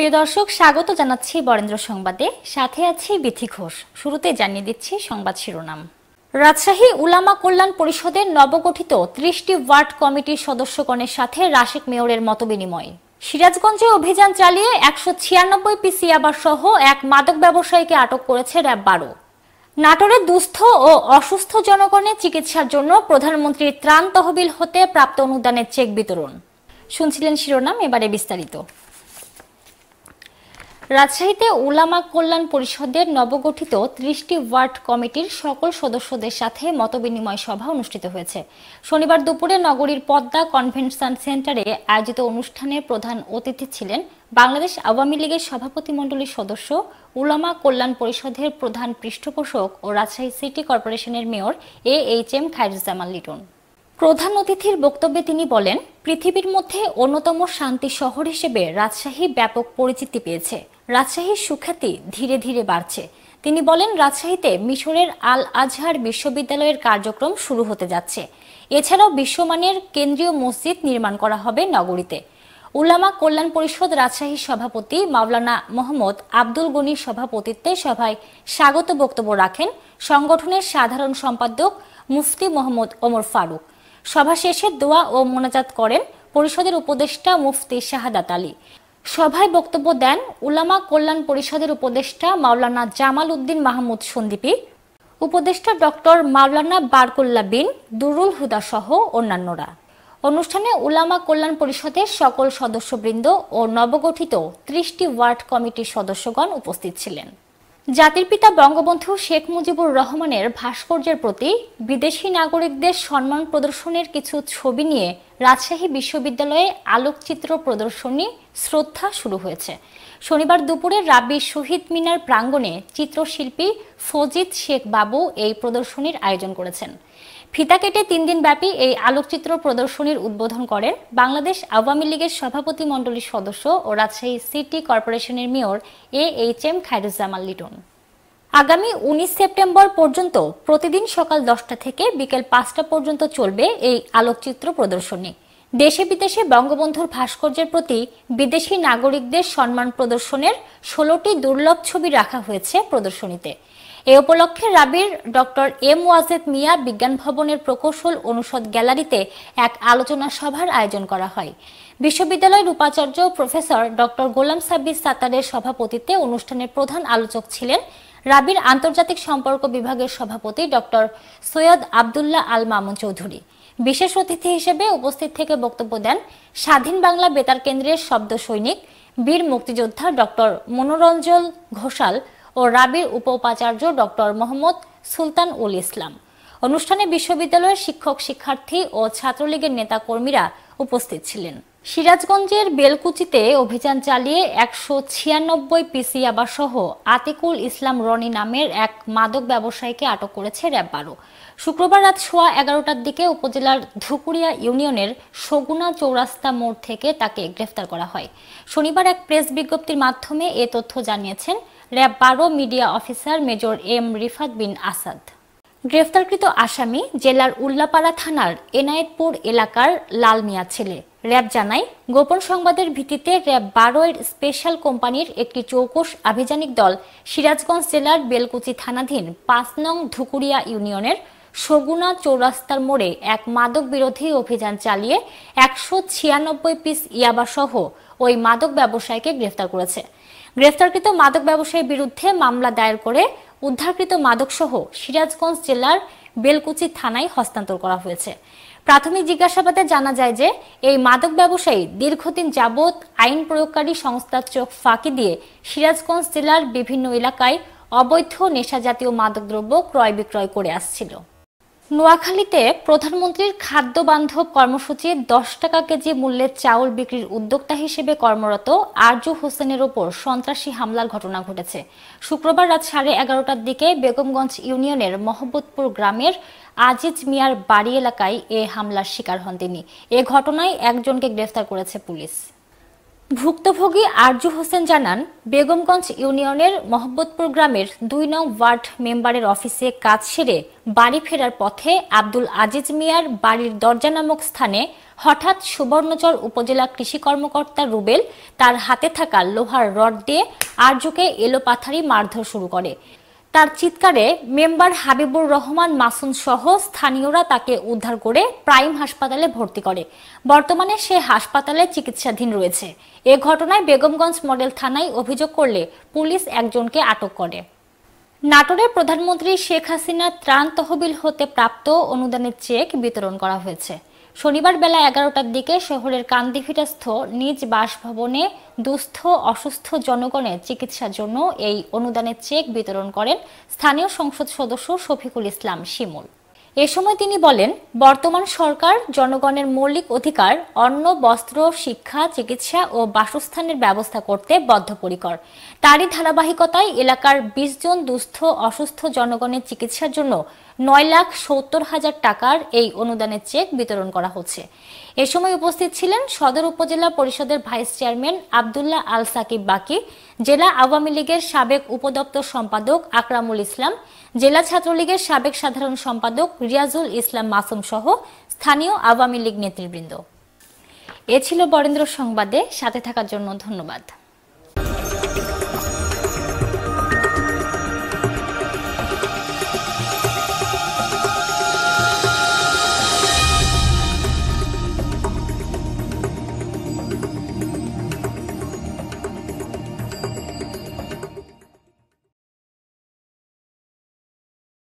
প্রিয় দর্শক স্বাগত জানাচ্ছি বরেন্দ্র সংবাদে সাথে আছি বিথি ঘোষ শুরুতে জানিয়ে দিচ্ছি সংবাদ শিরোনাম রাজশাহী উলামা কল্যাণ পরিষদের নবগঠিত ত্রিশটি ওয়ার্ড কমিটির সদস্যগণের সাথে রাশেক মেয়রের মতবিনিময় সিরাজগঞ্জে অভিযান চালিয়ে একশো ছিয়ানব্বই পিসি আবার সহ এক মাদক ব্যবসায়ীকে আটক করেছে র্যাব বারো নাটোরে দুস্থ ও অসুস্থ জনগণের চিকিৎসার জন্য প্রধানমন্ত্রীর ত্রাণ তহবিল হতে প্রাপ্ত অনুদানের চেক বিতরণ শুনছিলেন শিরোনাম এবারে বিস্তারিত রাজশাহীতে উলামা কল্যাণ পরিষদের নবগঠিত ত্রিশটি ওয়ার্ড কমিটির সকল সদস্যদের সাথে মতবিনিময় সভা অনুষ্ঠিত হয়েছে শনিবার দুপুরে নগরীর পদ্মা কনভেনশন সেন্টারে আয়োজিত অনুষ্ঠানে প্রধান অতিথি ছিলেন বাংলাদেশ আওয়ামী লীগের সভাপতিমণ্ডলীর সদস্য উলামা কল্যাণ পরিষদের প্রধান পৃষ্ঠপোষক ও রাজশাহী সিটি কর্পোরেশনের mayor A H M Khairuzzaman Liton প্রধান অতিথির বক্তব্যে তিনি বলেন পৃথিবীর মধ্যে অন্যতম শান্তি শহর হিসেবে রাজশাহী ব্যাপক পরিচিতি পেয়েছে রাজশাহীর সুখ্যাতি ধীরে ধীরে বাড়ছে তিনি বলেন রাজশাহীতে মিশরের আল আজহার বিশ্ববিদ্যালয়ের কার্যক্রম শুরু হতে যাচ্ছে এছাড়াও বিশ্বমানের কেন্দ্রীয় মসজিদ নির্মাণ করা হবে নগরীতে উলামা কল্যাণ পরিষদ রাজশাহীর সভাপতি মাওলানা মোহাম্মদ আব্দুল গনির সভাপতিত্বে সভায় স্বাগত বক্তব্য রাখেন সংগঠনের সাধারণ সম্পাদক মুফতি মোহাম্মদ ওমর ফারুক সভা শেষে দোয়া ও মোনাজাত করেন পরিষদের উপদেষ্টা মুফতি শাহাদাত আলী সভায় বক্তব্য দেন উলামা কল্যাণ পরিষদের উপদেষ্টা মাওলানা জামাল উদ্দিন মাহমুদ সন্দীপী উপদেষ্টা ডক্টর মাওলানা বারকুল্লা বিন দুরুল হুদা সহ অন্যান্যরা অনুষ্ঠানে উলামা কল্যাণ পরিষদের সকল সদস্যবৃন্দ ও নবগঠিত ত্রিশটি ওয়ার্ড কমিটির সদস্যগণ উপস্থিত ছিলেন জাতির পিতা বঙ্গবন্ধু শেখ মুজিবুর রহমানের ভাস্কর্যের প্রতি বিদেশি নাগরিকদের সম্মান প্রদর্শনের কিছু ছবি নিয়ে রাজশাহী বিশ্ববিদ্যালয়ে আলোকচিত্র প্রদর্শনী শ্রদ্ধা শুরু হয়েছে শনিবার দুপুরে রাবি শহীদ মিনার প্রাঙ্গণে চিত্রশিল্পী ফজিত শেখ বাবু এই প্রদর্শনীর আয়োজন করেছেন ফিতা কেটে তিন দিনব্যাপী এই আলোকচিত্র প্রদর্শনীর উদ্বোধন করেন বাংলাদেশ আওয়ামী লীগের সভাপতি মণ্ডলীর সদস্য ও রাজশাহী সিটি কর্পোরেশনের mayor A H M Khairuzzaman Liton আগামী উনিশ সেপ্টেম্বর পর্যন্ত প্রতিদিন সকাল দশটা থেকে বিকেল পাঁচটা পর্যন্ত চলবে এই আলোকচিত্র প্রদর্শনী দেশে বিদেশে বঙ্গবন্ধুর ভাস্কর্যের প্রতি বিদেশি নাগরিকদের সম্মান প্রদর্শনের ষোলোটি দুর্লভ ছবি রাখা হয়েছে প্রদর্শনীতে এ উপলক্ষে রাবির ডক্টর এম ওয়াজেদ মিয়া বিজ্ঞান ভবনের প্রকৌশল অনুষদ গ্যালারিতে এক আলোচনা সভার আয়োজন করা হয় বিশ্ববিদ্যালয়ের উপাচার্য প্রফেসর ডক্টর গোলাম সাব্বির সাতারের সভাপতিত্বে অনুষ্ঠানের প্রধান আলোচক ছিলেন রাবির আন্তর্জাতিক সম্পর্ক বিভাগের সভাপতি ডক্টর সৈয়দ আবদুল্লাহ আল মামুন চৌধুরী বিশেষ অতিথি হিসেবে উপস্থিত থেকে বক্তব্য দেন স্বাধীন বাংলা বেতার কেন্দ্রের শব্দ সৈনিক বীর মুক্তিযোদ্ধা ডক্টর মনোরঞ্জন ঘোষাল ও রাবির উপ উপাচার্য ডক্টর মোহাম্মদ সুলতান উল ইসলাম অনুষ্ঠানে বিশ্ববিদ্যালয়ের শিক্ষক শিক্ষার্থী ও ছাত্রলীগের নেতাকর্মীরা উপস্থিত ছিলেন সিরাজগঞ্জের বেলকুচিতে অভিযান চালিয়ে একশো ছিয়ানব্বই পিসি আবাসহ আতিকুল ইসলাম রনি নামের এক মাদক ব্যবসায়ীকে আটক করেছে র্যাব শুক্রবার রাত সোয়া এগারোটার দিকে উপজেলার ধুকুরিয়া ইউনিয়নের সগুনা চৌরাস্তা মোড় থেকে তাকে গ্রেফতার করা হয় শনিবার এক প্রেস বিজ্ঞপ্তির মাধ্যমে এ তথ্য জানিয়েছেন র্যাব বারো media officer major M Rifat Bin Asad গ্রেফতারকৃত আসামি জেলার উল্লাপাড়া থানার এনায়েতপুর এলাকার লাল মিয়া ছেলে র্যাব জানায় গোপন সংবাদের ভিত্তিতে র্যাব বারো এর স্পেশাল কোম্পানির একটি চৌকস আভিযানিক দল সিরাজগঞ্জ জেলার বেলকুচি থানাধীন পাঁচ নং ধুকুরিয়া ইউনিয়নের সগুনা চৌরাস্তার মোড়ে এক মাদক বিরোধী অভিযান চালিয়ে একশো ছিয়ানব্বই পিস ইয়াবাসহ ওই মাদক ব্যবসায়ীকে গ্রেফতার করেছে গ্রেফতারকৃত মাদক ব্যবসায়ীর বিরুদ্ধে মামলা দায়ের করে উদ্ধারকৃত মাদকসহ সিরাজগঞ্জ জেলার বেলকুচি থানায় হস্তান্তর করা হয়েছে প্রাথমিক জিজ্ঞাসাবাদে জানা যায় যে এই মাদক ব্যবসায়ী দীর্ঘদিন যাবৎ আইন প্রয়োগকারী সংস্থার চোখ ফাঁকি দিয়ে সিরাজগঞ্জ জেলার বিভিন্ন এলাকায় অবৈধ নেশাজাতীয় মাদকদ্রব্য ক্রয় বিক্রয় করে আসছিল নোয়াখালীতে প্রধানমন্ত্রীর খাদ্য বান্ধব কর্মসূচির দশ টাকা কেজি মূল্যে চাউল বিক্রির উদ্যোক্তা হিসেবে কর্মরত আরজু হোসেনের ওপর সন্ত্রাসী হামলার ঘটনা ঘটেছে শুক্রবার রাত সাড়ে এগারোটার দিকে বেগমগঞ্জ ইউনিয়নের মহব্বতপুর গ্রামের আজিজ মিয়ার বাড়ি এলাকায় এ হামলার শিকার হন তিনি এ ঘটনায় একজনকে গ্রেফতার করেছে পুলিশ ভুক্তভোগী আরজু হোসেন জানান বেগমগঞ্জ ইউনিয়নের মহব্বতপুর গ্রামের দুই নং ওয়ার্ড মেম্বারের অফিসে কাজ সেরে বাড়ি ফেরার পথে আব্দুল আজিজ মিয়ার বাড়ির দরজা নামক স্থানে হঠাৎ সুবর্ণচর উপজেলা কৃষি কর্মকর্তা রুবেল তার হাতে থাকা লোহার রড দিয়ে আরজুকে এলোপাথারি মারধর শুরু করে তার চিৎকারে মেম্বার হাবিবুর রহমান মাসুন সহ স্থানীয়রা তাকে উদ্ধার করে প্রাইম হাসপাতালে ভর্তি করে বর্তমানে সে হাসপাতালে চিকিৎসাধীন রয়েছে এ ঘটনায় বেগমগঞ্জ মডেল থানায় অভিযোগ করলে পুলিশ একজনকে আটক করে নাটোরে প্রধানমন্ত্রী শেখ হাসিনার ত্রাণ তহবিল হতে প্রাপ্ত অনুদানের চেক বিতরণ করা হয়েছে শনিবার বেলা এগারোটার দিকে শহরের কান্দিভিটাস্থ নিজ বাসভবনে দুস্থ অসুস্থ জনগণের চিকিৎসার জন্য এই অনুদানের চেক বিতরণ করেন স্থানীয় সংসদ সদস্য শফিকুল ইসলাম শিমুল এ সময় তিনি বলেন বর্তমান সরকার জনগণের মৌলিক অধিকার অন্ন বস্ত্র শিক্ষা চিকিৎসা ও বাসস্থানের ব্যবস্থা করতে বদ্ধপরিকর তারই ধারাবাহিকতায় এলাকার বিশ জন দুস্থ অসুস্থ জনগণের চিকিৎসার জন্য নয় লাখ সত্তর হাজার টাকার এই অনুদানের চেক বিতরণ করা হচ্ছে এ সময় উপস্থিত ছিলেন সদর উপজেলা পরিষদের ভাইস চেয়ারম্যান আবদুল্লাহ আল সাকিব বাকি জেলা আওয়ামী লীগের সাবেক উপদপ্তর সম্পাদক আকরামুল ইসলাম জেলা ছাত্রলীগের সাবেক সাধারণ সম্পাদক রিয়াজুল ইসলাম মাসুম সহ স্থানীয় আওয়ামী লীগ নেতৃবৃন্দ এ ছিল বরেন্দ্র সংবাদে সাথে থাকার জন্য ধন্যবাদ